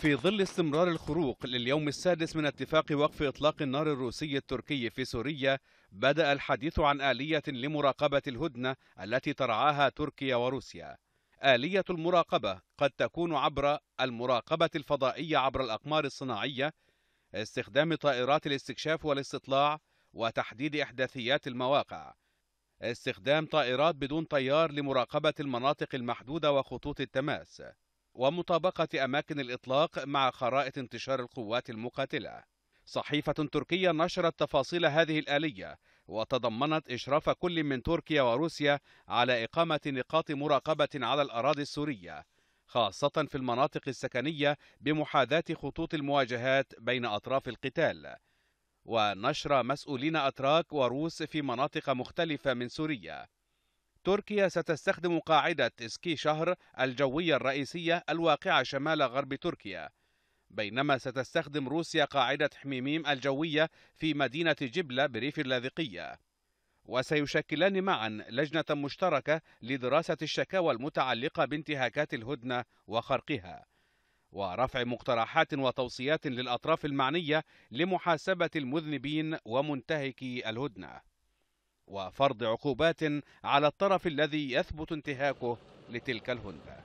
في ظل استمرار الخروق لليوم السادس من اتفاق وقف إطلاق النار الروسي التركي في سوريا بدأ الحديث عن آلية لمراقبة الهدنة التي ترعاها تركيا وروسيا آلية المراقبة قد تكون عبر المراقبة الفضائية عبر الأقمار الصناعية استخدام طائرات الاستكشاف والاستطلاع وتحديد إحداثيات المواقع استخدام طائرات بدون طيار لمراقبة المناطق المحدودة وخطوط التماس ومطابقة أماكن الإطلاق مع خرائط انتشار القوات المقاتلة. صحيفة تركية نشرت تفاصيل هذه الآلية وتضمنت إشراف كل من تركيا وروسيا على إقامة نقاط مراقبة على الأراضي السورية خاصة في المناطق السكنية بمحاذاة خطوط المواجهات بين أطراف القتال ونشر مسؤولين أتراك وروس في مناطق مختلفة من سوريا تركيا ستستخدم قاعدة اسكي شهر الجوية الرئيسية الواقعة شمال غرب تركيا بينما ستستخدم روسيا قاعدة حميميم الجوية في مدينة جبلة بريف اللاذقية وسيشكلان معا لجنة مشتركة لدراسة الشكاوى المتعلقة بانتهاكات الهدنة وخرقها ورفع مقترحات وتوصيات للأطراف المعنية لمحاسبة المذنبين ومنتهكي الهدنة وفرض عقوبات على الطرف الذي يثبت انتهاكه لتلك الهنده